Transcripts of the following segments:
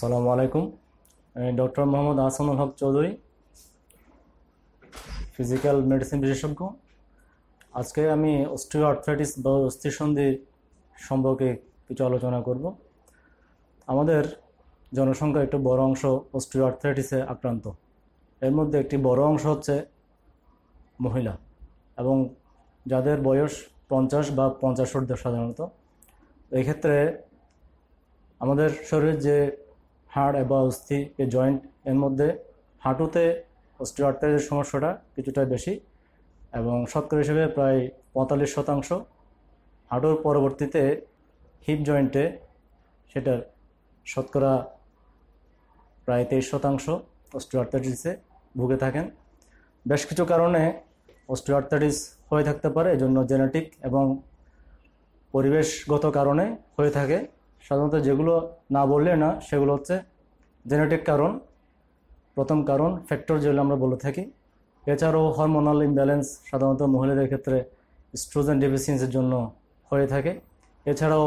আসসালামু আলাইকুম আমি doctor Mohammad Ahsanul Haque Chowdhury physical medicine বিশেষজ্ঞ আজকে আমি অস্ট্রিও আর্থ্রাইটিস বা অস্থিসন্ধি সম্পর্কে কিছু আলোচনা করব আমাদের জনসংখ্যা একটু বড় অংশ অস্ট্রিও আর্থ্রাইটিসে আক্রান্ত এর মধ্যে একটি বড় অংশ হচ্ছে মহিলা এবং যাদের বয়স পঞ্চাশ বা পঞ্চাশ সাধারণত এক্ষেত্রে আমাদের শরীরের যে হাড় এবং অস্থি এ জয়েন্ট এর মধ্যে হাঁটুতে অস্টিওআর্থাইটিসের সমস্যাটা কিছুটা বেশি এবং শতকরা হিসেবে প্রায় পঁয়তাল্লিশ শতাংশ হাঁটুর পরবর্তীতে হিপ জয়েন্টে সেটার শতকরা প্রায় তেইশ শতাংশ অস্টিওআর্থাইটিসে ভুগে থাকেন বেশ কিছু কারণে অস্টিওআর্থাইটিস হয়ে থাকতে পারে এজন্য জেনেটিক এবং পরিবেশগত কারণে হয়ে থাকে সাধারণত যেগুলো না বললে না সেগুলো হচ্ছে জেনেটিক কারণ প্রথম কারণ ফ্যাক্টর যেগুলো আমরা বলে থাকি এছাড়াও হরমোনাল ইমব্যালেন্স সাধারণত মহিলাদের ক্ষেত্রে স্ট্রোজেন ডেফিসিয়েন্সির জন্য হয়ে থাকে এছাড়াও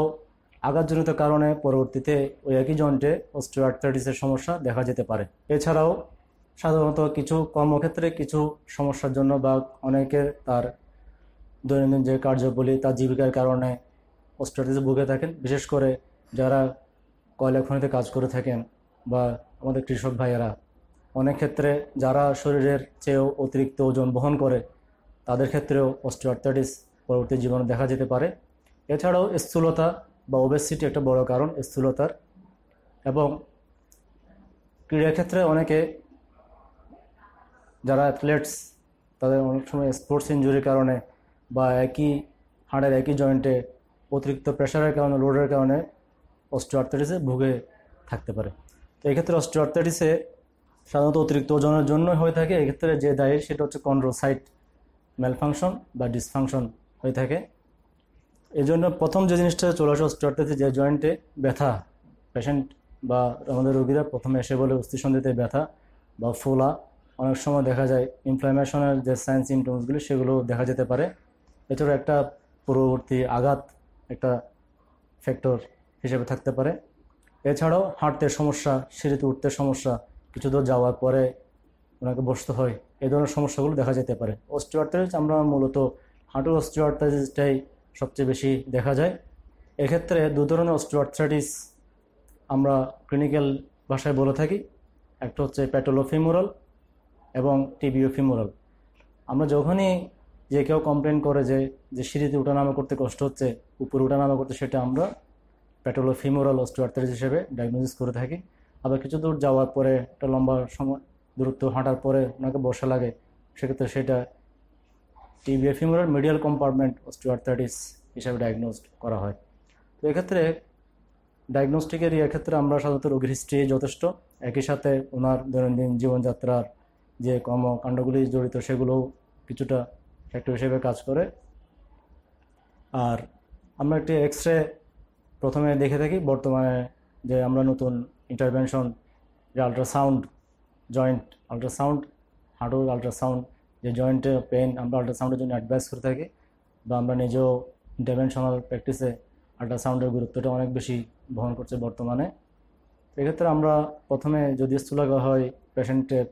আঘাতজনিত কারণে পরবর্তীতে ওই একই জন্টে অস্ট্রোয়ার্থাইটিসের সমস্যা দেখা যেতে পারে এছাড়াও সাধারণত কিছু কর্মক্ষেত্রে কিছু সমস্যার জন্য বা অনেকে তার দৈনন্দিন যে কার্যবলী তার জীবিকার কারণে অস্ট্রিয়ার্থাইটিস ভুগে থাকেন বিশেষ করে যারা কয়লা খনিতে কাজ করে থাকেন বা আমাদের কৃষক ভাইয়েরা অনেক ক্ষেত্রে যারা শরীরের চেয়েও অতিরিক্ত ওজন বহন করে তাদের ক্ষেত্রেও অস্টিওআর্থাইটিস পরবর্তী জীবনে দেখা যেতে পারে এছাড়াও স্থূলতা বা ওবেসিটি একটা বড় কারণ স্থূলতার এবং ক্রীড়াক্ষেত্রে অনেকে যারা অ্যাথলেটস তাদের অনেক সময় স্পোর্টস ইঞ্জুরির কারণে বা একই হাড়ের একই জয়েন্টে অতিরিক্ত প্রেশারের কারণে লোডের কারণে অস্ট্রোআর্থাইটিসে ভুগে থাকতে পারে তো এক্ষেত্রে অস্ট্রোআর্থাইটিসে সাধারণত অতিরিক্ত ওজনের জন্য হয়ে থাকে এক্ষেত্রে যে দায়ী সেটা হচ্ছে কন্ড্রোসাইট ম্যালফাংশন বা ডিসফাংশন হয়ে থাকে এই জন্য প্রথম যে জিনিসটা চলে আসে অস্ট্রোআর্থাইটিস যে জয়েন্টে ব্যথা পেশেন্ট বা আমাদের রোগীরা প্রথমে এসে বলে অস্থিসন্ধিতে ব্যথা বা ফোলা অনেক সময় দেখা যায় ইনফ্লামেশনের যে সায়েন্স সিমটমসগুলি সেগুলো দেখা যেতে পারে এছাড়া একটা পূর্ববর্তী আঘাত একটা ফ্যাক্টর হিসেবে থাকতে পারে এছাড়াও হাঁটতে সমস্যা সিঁড়িতে উঠতে সমস্যা কিছু দূর যাওয়ার পরে ওনাকে বসতে হয় এই ধরনের সমস্যাগুলো দেখা যেতে পারে অস্ট্রিওআর্থাইটিস আমরা মূলত হাঁটুর অস্ট্রিওআর্থাইটিসটাই সবচেয়ে বেশি দেখা যায় এক্ষেত্রে দু ধরনের অস্ট্রিওয়ার্থাইটিস আমরা ক্লিনিক্যাল ভাষায় বলে থাকি একটা হচ্ছে প্যাটোলোফিমোরাল এবং ফিমোরাল আমরা যখনই যে কেউ কমপ্লেন করে যে যে সিঁড়িতে উঠানামা করতে কষ্ট হচ্ছে উপরে উঠানামা করতে সেটা আমরা প্যাটোলো ফিমোরাল অস্টিওআর্থাইটিস হিসেবে ডায়াগনোসিস করে থাকি আবার কিছু দূর যাওয়ার পরে একটা লম্বা সময় দূরত্ব হাঁটার পরে ওনাকে বসা লাগে সেক্ষেত্রে সেটা tibia femoral medial compartment osteoarthritis হিসাবে ডায়াগনোসড করা হয় তো এক্ষেত্রে ডায়াগনোস্টিকের এক্ষেত্রে ক্ষেত্রে আমরা সাধারণত রোগীর হিস্ট্রি যথেষ্ট একই সাথে ওনার দৈনন্দিন জীবনযাত্রার যে কর্মকাণ্ডগুলি জড়িত সেগুলোও কিছুটা ফ্যাক্টর হিসেবে কাজ করে আর আমরা একটি এক্স রে প্রথমে দেখে থাকি বর্তমানে যে আমরা নতুন ইন্টারভেনশন যে আল্ট্রাসাউন্ড জয়েন্ট আল্ট্রাসাউন্ড হাঁটুর আল্ট্রাসাউন্ড যে জয়েন্টে পেন আমরা আল্ট্রাসাউন্ডের জন্য অ্যাডভাইস করে থাকি বা আমরা নিজেও ইন্টারভেনশনাল প্র্যাকটিসে আল্ট্রাসাউন্ডের গুরুত্বটা অনেক বেশি বহন করছে বর্তমানে এক্ষেত্রে আমরা প্রথমে যদি স্থূলাকার হয় পেশেন্টের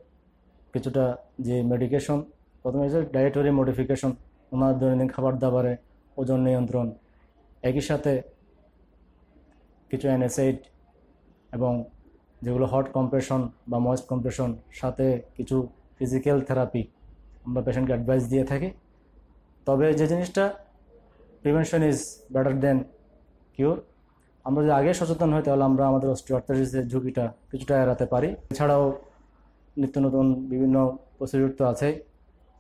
কিছুটা যে মেডিকেশন প্রথমে যে ডায়েটরি মডিফিকেশন ওনার দৈনন্দিন খাবার দাবারে ওজন নিয়ন্ত্রণ একই সাথে কিছু এনএসএইড এবং যেগুলো হট কম্প্রেশন বা ময়েস্ট কম্প্রেশন সাথে কিছু ফিজিক্যাল থেরাপি আমরা পেশেন্টকে অ্যাডভাইস দিয়ে থাকি তবে যে জিনিসটা prevention is better than cure আমরা যদি আগে সচেতন হই তাহলে আমরা আমাদের অস্ট্রিওর্থারিসের ঝুঁকিটা কিছুটা এড়াতে পারি এছাড়াও নিত্য নতুন বিভিন্ন প্রসিডিউর তো আছে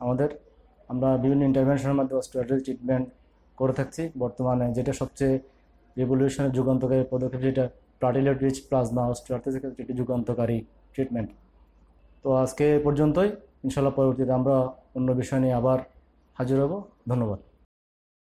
আমাদের আমরা বিভিন্ন ইন্টারভেনশনের মাধ্যমে অস্ট্রিওর্থারিস ট্রিটমেন্ট করে থাকছি বর্তমানে যেটা সবচেয়ে রেভলিউশনের যুগান্তকারী পদক্ষেপ যেটা প্লাটিলেট রিচ প্লাজমা অস্ট্রাটিস একটি যুগান্তকারী ট্রিটমেন্ট তো আজকে পর্যন্তই ইনশাল্লাহ পরবর্তীতে আমরা অন্য বিষয় নিয়ে আবার হাজির হব ধন্যবাদ